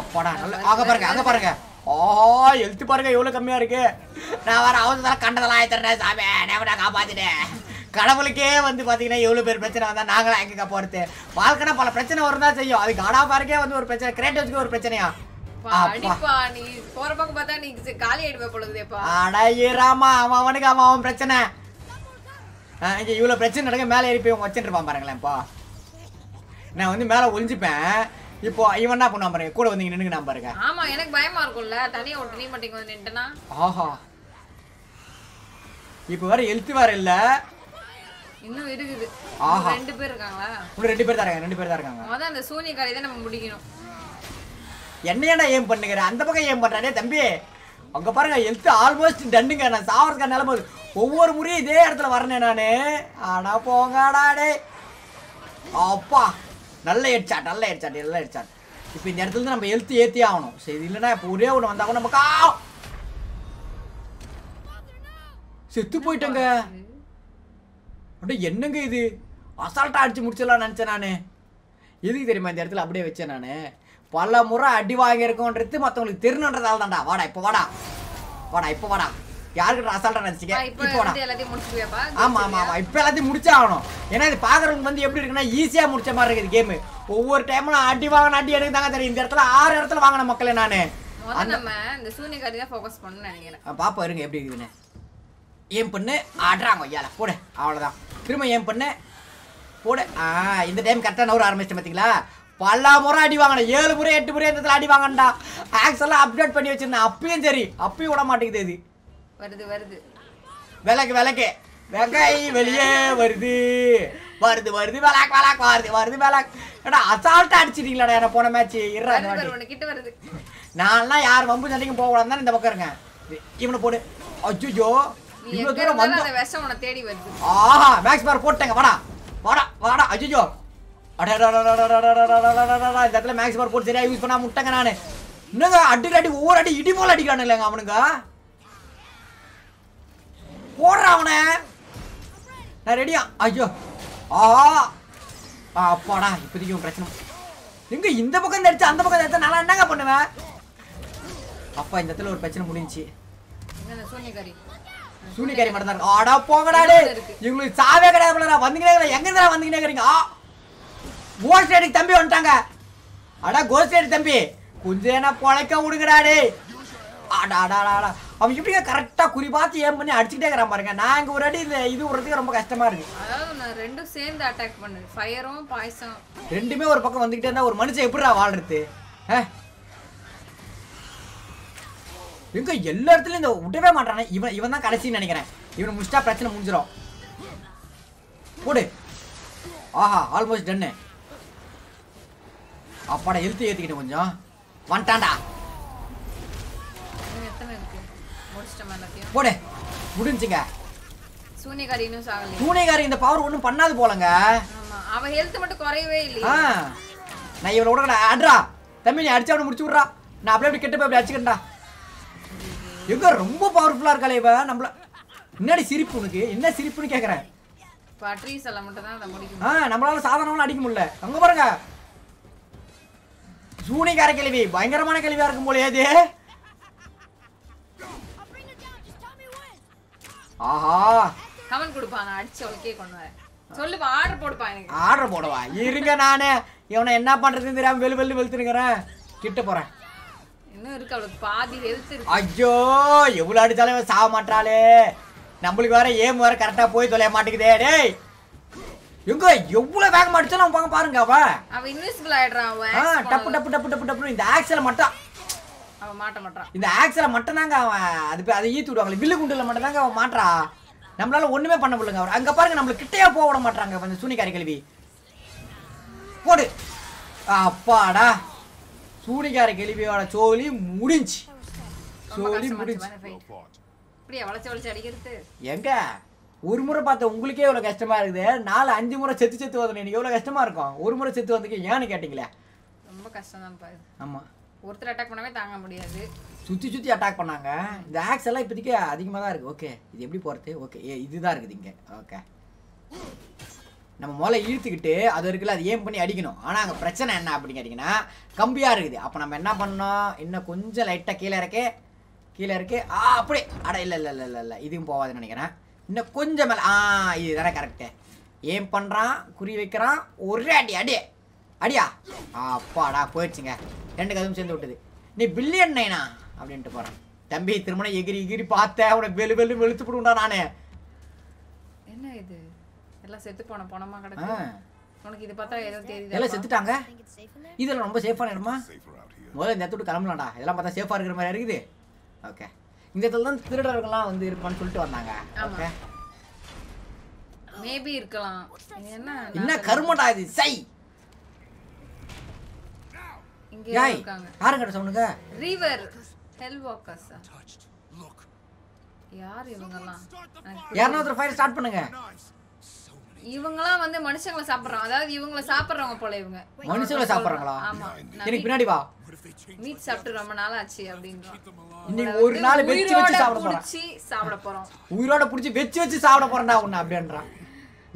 அப்பாடா நல்ல ஆக பாருங்க அங்க பாருங்க ஓ எழுத்து பாருங்க எவ்வளோ கம்மியா இருக்கு நான் வேற அவசரத்தில் கண்டதெல்லாம் ஆயிடுறேன் சாமி நான் காப்பாத்திட்டேன் கடவுளுக்கே வந்து பார்த்தீங்கன்னா எவ்வளோ பேர் பிரச்சனை வந்தால் நாங்களாம் எங்கேக்கா போகிறது வாழ்க்கைனா பல பிரச்சனை வரும் தான் செய்யும் அது காடா பாருக்கே வந்து ஒரு பிரச்சனை கிரேட்டோஸ்க்கு ஒரு பிரச்சனையா நீ போற பக்கம் பார்த்தா நீ காலி ஆயிடுவே பொழுதுப்பா அடையிறாமா அவன் அவனுக்கு அவன் அவன் பிரச்சனை இங்கே இவ்வளோ பிரச்சனை நடக்க மேலே ஏறி போய் வச்சுருப்பான் பாருங்களேன்ப்பா நான் வந்து மேலே ஒளிஞ்சுப்பேன் இப்போ இவன் என்ன பண்ணுவான் பாருங்க கூட வந்து நின்னுக்கு நான் பாருங்க ஆமா எனக்கு பயமா இருக்கும்ல தனியா ஒரு நீ மட்டும் வந்து நின்ட்டனா ஆஹா இப்போ வர எழுத்து வேற இல்ல இன்னும் இருக்குது ஆஹா ரெண்டு பேர் இருக்காங்களா இன்னும் ரெண்டு பேர் தான் இருக்காங்க ரெண்டு பேர் தான் இருக்காங்க முத அந்த சூனிய காரியை நம்ம முடிக்கணும் என்னையடா ஏம் பண்ணுகிற அந்த பக்கம் ஏம் பண்றானே தம்பி அங்கே பாருங்க ஹெல்த் ஆல்மோஸ்ட் டண்டுங்க நான் சாவரத்துக்கு நிலம ஒவ்வொரு முறையும் இதே இடத்துல வரனே நான் ஆனா போங்கடா டே அப்பா நல்ல ஹெட்சாட் நல்ல ஹெட்சாட் நல்ல ஹெட்சாட் இப்போ இந்த இடத்துல நம்ம எழுத்து ஏத்தி ஆகணும் சரி இல்லைன்னா இப்போ ஒரே ஒன்று வந்தால் கூட நமக்கு செத்து போயிட்டங்க அப்படியே என்னங்க இது அசால்ட்டாக அடிச்சு முடிச்சிடலாம் நினச்சேன் நான் எதுக்கு தெரியுமா இந்த இடத்துல அப்படியே வச்சேன் நான் பல முறை அடி வாங்கியிருக்கோன்றது மற்றவங்களுக்கு தெரியணுன்றதால தான்டா வாடா இப்போ வாடா வாடா இப்போ வாடா யாருக்கிட்ட அசால்ட்டா நினைச்சிக்க இப்போ வாடா ஆமா ஆமா ஆமா இப்போ எல்லாத்தையும் முடிச்சே ஆகணும் ஏன்னா இது பாக்குறவங்க வந்து எப்படி இருக்குன்னா ஈஸியா முடிச்ச மாதிரி இருக்குது கேமு ஒவ்வொரு டைம்ல அடி வாங்கின அடி எனக்கு தாங்க தெரியும் இந்த இடத்துல ஆறு இடத்துல வாங்கின மக்களே நானு நம்ம இந்த சூனியக்காரி தான் ஃபோக்கஸ் நினைக்கிறேன் பாப்பா இருங்க எப்படி இருக்குதுன்னு ஏம் பண்ணு ஆடுறாங்க ஐயால போடு அவ்வளோதான் திரும்ப ஏம் பண்ணு போடு இந்த டைம் கரெக்டாக நவர ஆரம்பிச்சிட்டேன் பார்த்தீங்களா பல முறை அடி வாங்கினேன் ஏழு முறை எட்டு முறை இடத்துல அடி வாங்கண்டா ஆக்ஸ் எல்லாம் அப்டேட் பண்ணி வச்சிருந்தேன் அப்பயும் சரி அப்பயும் விட மாட்டேங்குது இது வருது வருது விளக்கு விளக்கு வெங்கை வெளியே வருது வருது வருது விளாக் விளாக் வருது வருது விளாக் ஏடா அசால்ட்டா அடிச்சிட்டீங்களாடா என்ன போன மேட்ச் இருடா வருது நான்லாம் யார் வம்பு சண்டைக்கும் போக கூடாது இந்த பக்கம் இருக்கேன் இவனை போடு அச்சுஜோ இவ்வளோ தூரம் வந்து விஷம் உன தேடி வருது ஆஹா மேக்ஸ் பார் போட்டேங்க வாடா வாடா வாடா அச்சுஜோ இந்த இடத்துல போட்டு நான் என்னங்க அடி இடி இல்லைங்க அவனுங்க ரெடியா ஐயோ பிரச்சனை இந்த பக்கம் அந்த பக்கம் என்னங்க பண்ணுவேன் அப்பா இந்த இடத்துல ஒரு பிரச்சனை போங்கடா சாவே கிடையாது இருந்தா கோஸ்டேடுக்கு தம்பி வந்துட்டாங்க அடா கோஸ்டேடு தம்பி கொஞ்சம் ஏன்னா பொழைக்க விடுங்கடாடே ஆடா ஆடா ஆடா அவன் எப்படிங்க கரெக்டாக குறி பார்த்து ஏம் பண்ணி அடிச்சுக்கிட்டே இருக்கிறான் பாருங்க நான் இங்கே ஒரு அடி இந்த இது விடுறதுக்கு ரொம்ப கஷ்டமாக இருக்கு அதாவது நான் ரெண்டும் சேர்ந்து அட்டாக் பண்ணேன் ஃபயரும் பாய்சம் ரெண்டுமே ஒரு பக்கம் வந்துக்கிட்டே இருந்தால் ஒரு மனுஷன் எப்படிடா வாழ்றது எங்க எல்லா இடத்துலயும் இந்த விடவே மாட்டானே இவன் இவன் தான் கடைசின்னு நினைக்கிறேன் இவனை முடிச்சிட்டா பிரச்சனை முடிஞ்சிடும் போடு ஆஹா ஆல்மோஸ்ட் டன்னு அப்பாட ஹெல்த் ஏற்றிக்கிட்டேன் கொஞ்சம் வந்துட்டான்டா போடு முடிஞ்சுங்க சூனியகாரி இன்னும் சாகல சூனியகாரி இந்த பவர் ஒண்ணும் பண்ணாது போலங்க ஆமா அவ ஹெல்த் மட்டும் குறையவே இல்ல நான் இவள உடனே அட்ரா தம்பி நீ அடிச்சு அவன முடிச்சு விடுறா நான் அப்படியே அப்படி கெட்டு போய் அப்படி அடிச்சுக்கிறேன்டா எங்க ரொம்ப பவர்ஃபுல்லா இருக்காளே இவ நம்மள என்னடி சிரிப்பு உனக்கு என்ன சிரிப்புன்னு கேக்குறேன் பட்ரீஸ் எல்லாம் மட்டும் தான் அத முடிக்கும் ஆ நம்மளால சாதாரணமா அடிக்க முடியல அங்க பாருங்க சூனிக்கார கிழவி பயங்கரமான கிழவியா இருக்கும் போலயே அது ஆஹா கமெண்ட் கொடுப்பாங்க நான் அடிச்சு அவளுக்கே கொண்டு வரேன் ஆர்டர் போடுப்பா எனக்கு ஆர்டர் போடுவா இருங்க நானே இவனை என்ன பண்றதுன்னு தெரியாம வெளு வெளு வெளுத்துனுக்குறேன் கிட்ட போறேன் இன்னும் இருக்கு அவளுக்கு பாதி வெளுத்து இருக்கு ஐயோ எவ்வளவு அடிச்சாலும் சாக மாட்டாளே நம்மளுக்கு வேற ஏம் வேற கரெக்டா போய் தொலைய மாட்டேங்குதே டேய் எங்க எவ்வளவு வேகமா அடிச்சாலும் பாங்க பாருங்க அவ அவ இன்விசிபிள் ஆயிடுறான் அவன் டப்பு டப்பு டப்பு டப்பு டப்பு இந்த ஆக்சல மட்டும் அவன் மாட்ட மாட்டான் இந்த ஆக்சல மட்டும் தாங்க அவன் அது அதை ஈத்து விடுவாங்க வில்லு குண்டுல மட்டும் தாங்க அவன் மாட்டா நம்மளால ஒண்ணுமே பண்ண முடியலங்க அவர் அங்க பாருங்க நம்மள கிட்டையா போக விட மாட்டாங்க கொஞ்சம் சூனிக்காரி கல்வி போடு அப்பாடா சூனிக்கார கேள்வியோட சோழி முடிஞ்சு சோழி முடிஞ்சு எங்க ஒரு முறை பார்த்த உங்களுக்கே எவ்வளோ கஷ்டமாக இருக்குது நாலு அஞ்சு முறை செத்து செத்து வந்து எனக்கு எவ்வளோ கஷ்டமாக இருக்கும் ஒரு முறை செத்து வந்துக்கு ஏன்னு கேட்டிங்களே ரொம்ப கஷ்டம் தான் பாரு ஆமாம் ஒருத்தர் அட்டாக் பண்ணவே தாங்க முடியாது சுற்றி சுற்றி அட்டாக் பண்ணாங்க இந்த ஆக்ஸ் எல்லாம் இப்போதைக்கு அதிகமாக தான் இருக்குது ஓகே இது எப்படி போகிறது ஓகே ஏ இதுதான் இருக்குது இங்கே ஓகே நம்ம முதல்ல இழுத்துக்கிட்டு அது இருக்குல்ல அது ஏம் பண்ணி அடிக்கணும் ஆனால் அங்கே பிரச்சனை என்ன அப்படின்னு கேட்டிங்கன்னா கம்பியாக இருக்குது அப்போ நம்ம என்ன பண்ணோம் இன்னும் கொஞ்சம் லைட்டாக கீழே இருக்கே கீழே இருக்கே ஆ அப்படியே அட இல்லை இல்லை இல்லை இல்லை இதுவும் போகாதுன்னு நினைக்கிறேன் இன்னும் கொஞ்சம் மேலே ஆ இது தானே கரெக்டு ஏன் பண்ணுறான் குறி வைக்கிறான் ஒரே அடி அடி அடியா அப்பாடா போயிடுச்சுங்க ரெண்டு கதவும் சேர்ந்து விட்டுது நீ பில்லியன் நைனா அப்படின்ட்டு போகிறேன் தம்பி திருமணம் எகிரி எகிரி பார்த்த அவனை வெளு வெளு வெளுத்து போடுண்டா நானே என்ன இது எல்லாம் செத்து போன பணமா கிடக்கு உனக்கு இது பார்த்தா ஏதோ தெரியுது எல்லாம் செத்துட்டாங்க இதெல்லாம் ரொம்ப சேஃபான இடமா முதல்ல இந்த இடத்துட்டு கிளம்பலாம்டா இதெல்லாம் பார்த்தா சேஃபாக இருக்கிற மாதிரி இருக்குது ஓகே இந்த இடத்துல தான் திருடர்கள்லாம் வந்து இருப்பான்னு சொல்லிட்டு வந்தாங்க ஓகே மேபி இருக்கலாம் என்ன என்ன கருமடா இது சை இங்க இருக்காங்க யாரு கிட்ட சொல்லுங்க ரிவர் ஹெல் வாக்கர்ஸ் யார் இவங்கலாம் யாரனா ஒரு ஃபயர் ஸ்டார்ட் பண்ணுங்க இவங்கலாம் வந்து மனுஷங்களை சாப்பிடுறாங்க அதாவது இவங்களை சாப்பிடுறவங்க போல இவங்க மனுஷங்களை சாப்பிடுறங்களா ஆமா எனக்கு பின்னாடி வா மீட் சாப்பிட்டு ரொம்ப நாள் ஆச்சு அப்படின்றான் ஒரு நாள் சாப்பிட போறோம் சாப்பிட போறோம் உயிரோட புடிச்சு வெச்சு வச்சு சாப்பிட போறேன் உன்ன அப்படின்றான்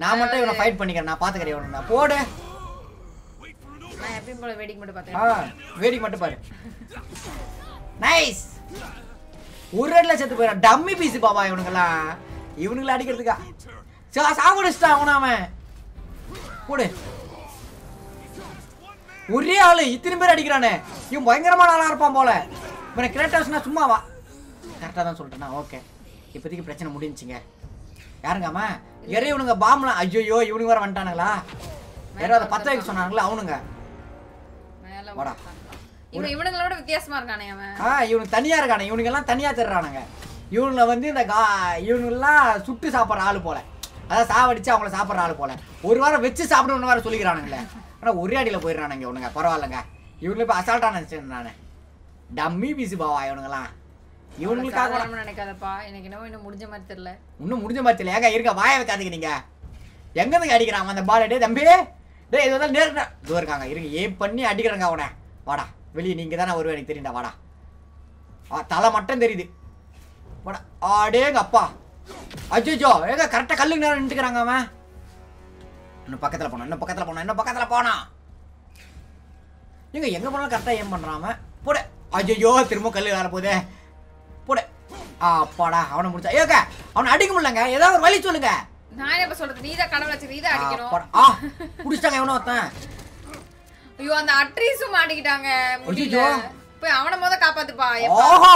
நான் மட்டும் இவனை ஃபைட் பண்ணிக்கிறேன் நான் பாத்துக்கறேன் போடு மட்டும் மட்டும் பாரு நைஸ் ஒரு செத்து டம்மி அடிக்கிறதுக்கா சாகுடிச்சிட்டான் அவன அவன் போடு ஒரே ஆளு இத்தனை பேர் அடிக்கிறானே இவன் பயங்கரமான ஆளாக இருப்பான் போல இவனை கிரேட்டாஸ்னா சும்மாவா கரெக்டாக தான் சொல்லிட்டேனா ஓகே இப்போதைக்கு பிரச்சனை முடிஞ்சுங்க யாருங்கம்மா யாரையும் இவனுங்க பாம்புலாம் ஐயோ இவனுங்க வர வந்துட்டானுங்களா யாரோ அதை பத்த வைக்க சொன்னாங்களா அவனுங்க ஆ தர்றானுங்க இவனுங்கள வந்து இந்த கா இவனுங்கெல்லாம் சுட்டு சாப்பிட்ற ஆள் போல அதான் சாவடிச்சு அவங்கள சாப்பிட்ற ஆள் போல ஒரு வாரம் வச்சு சாப்பிடணும்னு சொல்லிக்கிறானுங்களே ஆனால் ஒரே அடியில் போயிடுறானுங்க இவனுங்க பரவாயில்லங்க இவங்களை இப்போ அசால்ட்டாக நினச்சேன் நான் டம்மி பீஸு பாவா இவனுங்களாம் இவங்களுக்காக நினைக்காதப்பா எனக்கு என்னவோ இன்னும் முடிஞ்ச மாதிரி தெரியல இன்னும் முடிஞ்ச மாதிரி தெரியல ஏங்க இருக்க வாய நீங்கள் எங்கேருந்து அடிக்கிறான் அந்த பால் டே தம்பி டே இது வந்து நேரம் இதுவும் இருக்காங்க இருங்க ஏன் பண்ணி அடிக்கிறாங்க அவனை வாடா வெளியே நீங்கள் தானே வருவேன் எனக்கு தெரியுண்டா வாடா தலை மட்டும் தெரியுது வாடா ஆடேங்க அப்பா அஜிஜோ ஏங்க கரெக்டாக கல்லுங்க நேரம் நின்றுக்கிறாங்க அவன் இன்னும் பக்கத்தில் போனோம் இன்னும் பக்கத்தில் போனோம் இன்னும் பக்கத்தில் போனோம் நீங்கள் எங்கே போனாலும் கரெக்டாக ஏம் பண்ணுறாம போட ஐயோ திரும்ப கல் வேற போதே போட அப்பாடா அவனை முடிச்சா ஏக்க அவனை அடிக்க முடியலங்க ஏதாவது ஒரு வழி சொல்லுங்க நான் என்ன சொல்றது நீ தான் கடவுள் வச்சு நீ தான் அடிக்கணும் ஆ குடிச்சாங்க எவனோ ஒருத்தன் ஐயோ அந்த அட்ரீஸும் மாட்டிக்கிட்டாங்க ஐயோ போய் அவனை முத காப்பாத்துப்பா ஓஹோ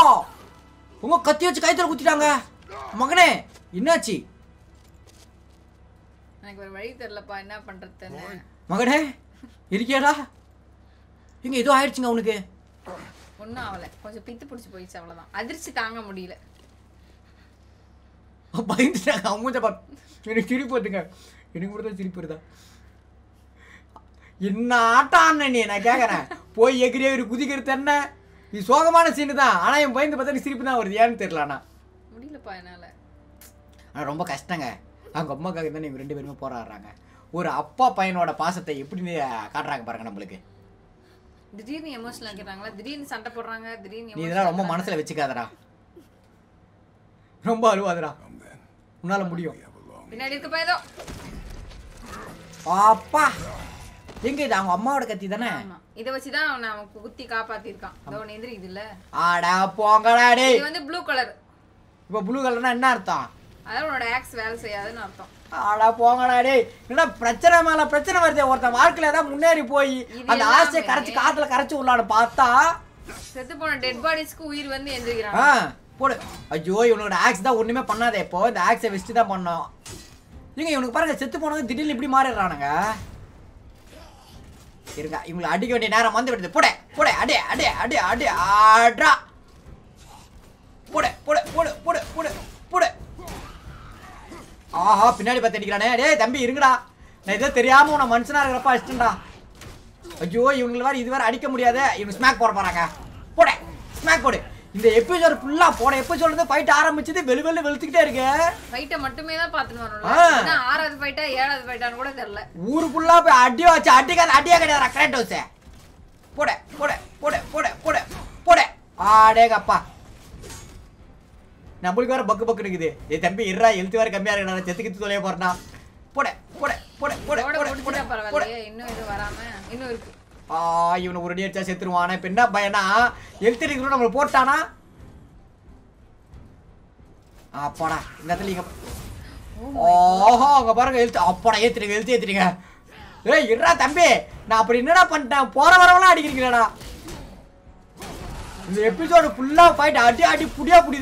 உங்க கத்தி வச்சு கைத்துல குத்திட்டாங்க மகனே என்னாச்சு எனக்கு ஒரு வழி தெரிலப்பா என்ன பண்ணுறதுன்னு மகனே இருக்கியாடா இங்கே எதுவும் ஆயிடுச்சுங்க அவனுக்கு ஒன்றும் ஆகலை கொஞ்சம் பித்து பிடிச்சி போயிடுச்சு அவ்வளோதான் அதிர்ச்சி தாங்க முடியல பயந்துட்டாங்க அவங்க எனக்கு சிரிப்பு வருதுங்க எனக்கு மட்டும் தான் சிரிப்பு வருதா என்ன ஆட்டம் நீ நான் கேட்குறேன் போய் எகிரி எகிரி குதிக்கிறது என்ன இது சோகமான சீனு தான் ஆனால் என் பயந்து பார்த்தா நீ சிரிப்பு தான் வருது ஏன்னு தெரியல ஆனால் முடியலப்பா என்னால் ஆனால் ரொம்ப கஷ்டங்க அவங்க அம்மாக்காக தான் இவங்க ரெண்டு பேருமே போராடுறாங்க ஒரு அப்பா பையனோட பாசத்தை எப்படி காட்டுறாங்க பாருங்க நம்மளுக்கு திடீர்னு எமோஷனல் ஆக்கிறாங்களா திடீர்னு சண்டை போடுறாங்க திடீர்னு நீ இதெல்லாம் ரொம்ப மனசுல வச்சுக்காதடா ரொம்ப அழுவாதடா உன்னால முடியும் பின்னாடி இருக்க போயதோ அப்பா எங்க இது அவங்க அம்மாவோட கத்தி தானே இத வச்சு தான் அவன் குத்தி காப்பாத்திருக்கான் அதோ ஒன்று இது இல்ல ஆடா போங்கடா டேய் இது வந்து ப்ளூ கலர் இப்போ ப்ளூ கலர்னா என்ன அர்த்தம் அதான் உன்னோட ஆக்ஸ் வேலை செய்யாதுன்னு அர்த்தம் ஆடா போங்கடா டேய் என்ன பிரச்சனை மேல பிரச்சனை வருது ஒருத்தன் வாழ்க்கையில ஏதாவது முன்னேறி போய் அந்த ஆசையை கரைச்சு காத்துல கரைச்சு உள்ளான்னு பார்த்தா செத்து போன டெட் பாடிஸ்க்கு உயிர் வந்து எந்திரிக்கிறான் போடு ஐயோ இவனோட ஆக்ஸ் தான் ஒண்ணுமே பண்ணாதே இப்போ இந்த ஆக்ஸை வச்சுட்டு தான் பண்ணோம் நீங்க இவனுக்கு பாருங்க செத்து போனவங்க திடீர்னு இப்படி மாறிடுறானுங்க இருங்க இவங்களை அடிக்க வேண்டிய நேரம் வந்து விடுது போட போட அடே அடே அடே அடே ஆடா போட போட போட போட போட போட ஆஹா பின்னாடி பார்த்து அடிக்கிறானே தம்பி இருங்கடா நான் இதோ தெரியாம உன மனுஷனா இருக்கிறப்ப அடிச்சுடா ஐயோ இவங்களை வேற இதுவரை அடிக்க முடியாது இவங்க ஸ்மாக் போட போறாங்க போட ஸ்மாக் போடு இந்த எபிசோட் ஃபுல்லா போன எபிசோட்ல இருந்து ஃபைட் ஆரம்பிச்சது வெளு வெளு வெளுத்துக்கிட்டே இருக்கு ஃபைட்ட மட்டுமே தான் பாத்துட்டு வரோம் ஆறாவது ஃபைட்டா ஏழாவது ஃபைட்டான்னு கூட தெரியல ஊரு ஃபுல்லா போய் அடி அடி அடிக்காத அடியா கிடையாது கரெக்ட் வச்சு போட போட போட போட போட போட ஆடேங்கப்பா நம்மளுக்கு வேற பக்கு பக்கு இருக்குது ஏ தம்பி இறா எழுத்து வேற கம்மியா இருக்கடா செத்து கித்து தொலைய போறடா போட போட போட போட போட போட இன்னும் இது வராம இன்னும் இருக்கு ஆ இவனை ஒரு அடி அடிச்சா செத்துருவான் இப்போ இப்ப என்ன பயனா எழுத்து இருக்கிறோம் நம்மள போட்டானா அப்பாடா இந்த இடத்துல இங்க ஓஹோ oh அங்க பாருங்க எழுத்து அப்பாடா ஏத்துறீங்க எழுத்து ஏத்துறீங்க ஏய் இருடா தம்பி நான் அப்படி என்னடா பண்ணிட்டேன் போற வரவெல்லாம் அடிக்கிறீங்களடா இந்த எபிசோடு ஃபுல்லா ஃபைட் அடி அடி புடியா புடி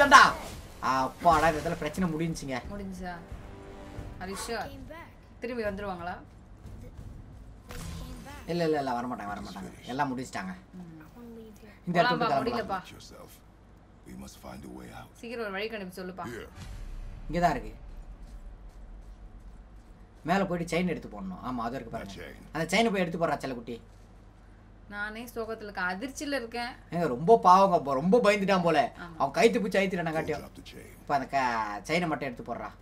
அப்பாடா இதெல்லாம் பிரச்சனை முடிஞ்சுங்க முடிஞ்சா அரிஷா திரும்பி வந்துருவாங்களா இல்ல இல்ல இல்ல வர மாட்டாங்க எல்லாம் முடிச்சிட்டாங்க இந்த இடத்துல முடியலப்பா We must find a way out. சீக்கிரம் ஒரு வழி கண்டுபிடி சொல்லுப்பா. இங்க தான் இருக்கு. மேல போயிட்டு செயின் எடுத்து போடணும். ஆமா அது இருக்கு பாருங்க. அந்த செயின் போய் எடுத்து போறா குட்டி. நானே சோகத்தில் இருக்கேன் அதிர்ச்சியில் இருக்கேன் ஏங்க ரொம்ப பாவங்க இப்போ ரொம்ப பயந்துட்டான் போல அவன் கைத்து பிடிச்சி அழுத்திட்டான் காட்டியும் இப்போ அந்த க செயினை மட்டும் எடுத்து போடுறான்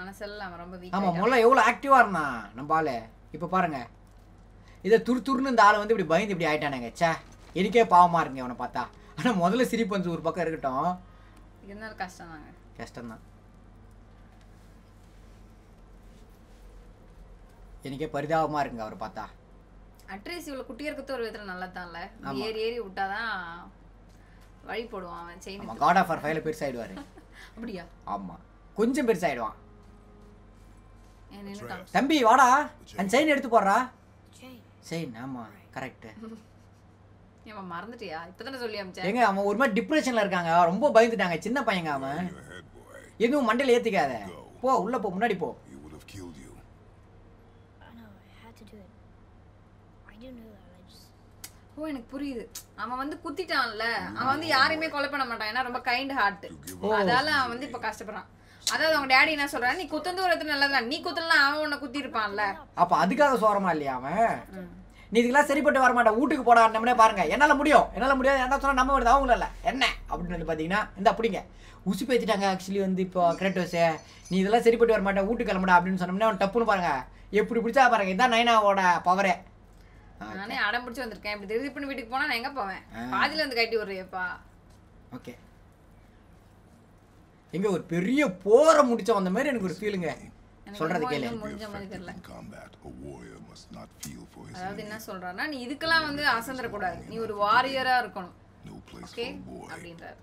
மனசெல்லாம் ரொம்ப ஆமாம் முதல்ல எவ்வளோ ஆக்டிவாக இருந்தான் நம்ம ஆளு இப்போ பாருங்க இதை துரு துருன்னு இந்த ஆள் வந்து இப்படி பயந்து இப்படி ஆயிட்டானுங்க சே எனக்கே பாவமாக இருங்க அவனை பார்த்தா ஆனால் முதல்ல சிரிப்பு வந்து ஒரு பக்கம் இருக்கட்டும் இருந்தாலும் கஷ்டம் தாங்க கஷ்டம் தான் எனக்கே பரிதாபமாக இருக்குங்க அவரை பார்த்தா அட்ரீஸ் இவ்வளவு குட்டி இருக்கிறது ஒரு விதத்தில் நல்லா தான்ல ஏறி ஏறி விட்டாதான் வழி போடுவான் அவன் செயின் காட் ஆஃப் ஆர் ஃபைவ்ல ஆயிடுவாரு அப்படியா ஆமாம் கொஞ்சம் ஆயிடுவான் தம்பி வாடா அந்த செயின் எடுத்து போடுறா செயின் ஆமா கரெக்ட் ஏமா மறந்துட்டியா இப்பதானே சொல்லி அமிச்சேன் எங்க அவன் ஒரு மாதிரி டிப்ரெஷன்ல இருக்காங்க ரொம்ப பயந்துட்டாங்க சின்ன பையங்க அவன் எதுவும் மண்டையில ஏத்திக்காத போ உள்ள போ முன்னாடி போ ஓ எனக்கு புரியுது அவன் வந்து குத்திட்டான்ல அவன் வந்து யாரையுமே கொலை பண்ண மாட்டான் ஏன்னா ரொம்ப கைண்ட் ஹார்ட் அதால அவன் வந்து இப்ப கஷ்டப்படுறான் அதாவது அவங்க டேடி என்ன சொல்றாரு நீ குத்தந்து ஒரு இடத்துல நல்லதான் நீ குத்தலாம் அவன் உன்னை குத்தி இருப்பான்ல அப்ப அதுக்காக சோரமா இல்லையா அவன் நீ இதுக்கெல்லாம் சரிப்பட்டு வர வீட்டுக்கு போட ஆரம்பினே பாருங்க என்னால முடியும் என்னால முடியாது என்ன சொன்னால் நம்ம வருது அவங்களும் இல்லை என்ன அப்படின்னு வந்து பார்த்தீங்கன்னா இந்த அப்படிங்க உசி பேத்திட்டாங்க ஆக்சுவலி வந்து இப்போ கிரேட்டோஸே நீ இதெல்லாம் சரிப்பட்டு வர வீட்டுக்கு கிளம்புடா அப்படின்னு சொன்னோம்னா அவன் டப்புன்னு பாருங்க எப்படி பிடிச்சா பாருங்க இதான் நைனாவோட பவரே நானே அடம் பிடிச்சி வந்திருக்கேன் இப்படி திருப்பி பண்ணி வீட்டுக்கு போனா நான் எங்கே போவேன் பாதியில வந்து கட்டி விடுறியப்பா ஓகே எங்க ஒரு பெரிய போரை முடிச்ச வந்த மாதிரி எனக்கு ஒரு ஃபீலுங்க சொல்றது கேளு அதாவது என்ன சொல்றாருன்னா நீ இதுக்கெல்லாம் வந்து அசந்தர கூடாது நீ ஒரு வாரியரா இருக்கணும் ஓகே அப்படின்றாரு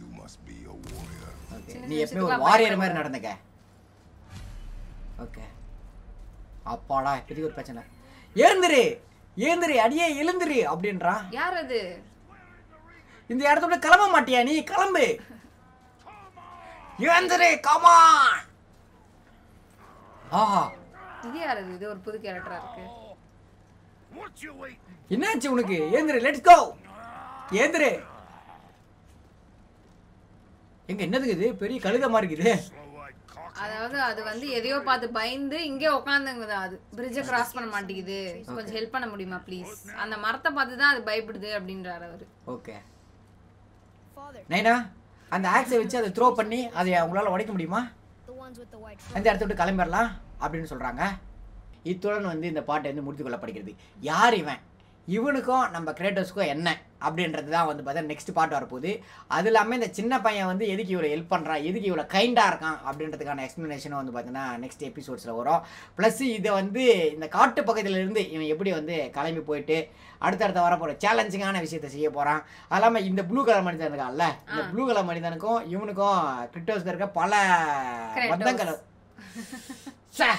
you must be a warrior நீ எப்பவுமே ஒரு வாரியர் மாதிரி நடந்துக்க ஓகே அப்பாடா இதுக்கு ஒரு பிரச்சனை எழுந்துரு ஏந்திரி அடியே எழுந்திரி அப்படின்றான் யார் அது இந்த இடத்துல கிளம்ப மாட்டியா நீ கிளம்பு எழுந்திரி கமான் ஆஹா இது யார் அது இது ஒரு புது கேரக்டரா இருக்கு என்னாச்சு உனக்கு ஏந்திரி லெட்ஸ் கோ ஏந்திரி எங்க என்னதுக்கு இது பெரிய கழுத மாதிரி இருக்குது அதாவது அது வந்து எதையோ பார்த்து பயந்து இங்கே உட்காந்துங்க தான் அது பிரிட்ஜை கிராஸ் பண்ண மாட்டேங்குது கொஞ்சம் ஹெல்ப் பண்ண முடியுமா ப்ளீஸ் அந்த மரத்தை பார்த்து தான் அது பயப்படுது அப்படின்றாரு அவரு ஓகே நைனா அந்த ஆக்ஸை வச்சு அதை த்ரோ பண்ணி அதை உங்களால் உடைக்க முடியுமா அந்த இடத்த விட்டு கிளம்பிடலாம் அப்படின்னு சொல்கிறாங்க இத்துடன் வந்து இந்த பாட்டை வந்து முடித்துக்கொள்ளப்படுகிறது யார் இவன் இவனுக்கும் நம்ம கிரேட்டர்ஸுக்கும் என்ன அப்படின்றது தான் வந்து பார்த்தா நெக்ஸ்ட் பார்ட் வரப்போகுது அது இல்லாமல் இந்த சின்ன பையன் வந்து எதுக்கு இவ்வளோ ஹெல்ப் பண்ணுறான் எதுக்கு இவ்வளோ கைண்டாக இருக்கான் அப்படின்றதுக்கான எக்ஸ்ப்ளனேஷனும் வந்து பார்த்தீங்கன்னா நெக்ஸ்ட் எபிசோட்ஸில் வரும் ப்ளஸ் இதை வந்து இந்த காட்டு பக்கத்துலேருந்து இவன் எப்படி வந்து கிளம்பி போயிட்டு அடுத்தடுத்த வரப்போகிற சேலஞ்சிங்கான விஷயத்த செய்ய போகிறான் அது இல்லாமல் இந்த ப்ளூ கலர் மனிதன் இல்லை இந்த ப்ளூ கலர் மனிதனுக்கும் இவனுக்கும் கிரிட்டோஸ்க்கு இருக்க பல பந்தங்கள் சே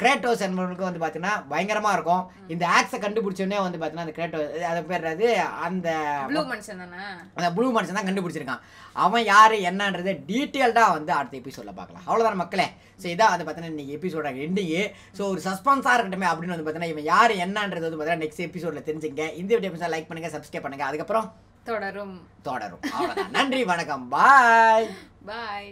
கிரேட்டோஸ் என்பவர்களுக்கு வந்து பார்த்தீங்கன்னா பயங்கரமாக இருக்கும் இந்த ஆக்ஸை கண்டுபிடிச்சோடனே வந்து பார்த்தீங்கன்னா அந்த கிரேட்டோ அது பேர் அது அந்த ப்ளூ மனுஷன் தானே அந்த ப்ளூ மனுஷன் தான் கண்டுபிடிச்சிருக்கான் அவன் யார் என்னன்றது டீட்டெயில்டாக வந்து அடுத்த எபிசோடில் பார்க்கலாம் அவ்வளோதான் மக்களே ஸோ இதான் வந்து பார்த்தீங்கன்னா இன்றைக்கி எபிசோட எண்டிங்கு ஸோ ஒரு சஸ்பென்ஸாக இருக்கட்டுமே அப்படின்னு வந்து பார்த்தீங்கன்னா இவன் யார் என்னன்றது வந்து பார்த்தீங்கன்னா நெக்ஸ்ட் எபிசோடில் தெரிஞ்சுங்க இந்த வீடியோ எபிசோட லைக் பண்ணுங்கள் சப்ஸ்கிரைப் பண்ணுங்கள் அதுக்கப்புறம் தொடரும் தொடரும் நன்றி வணக்கம் பாய் பாய்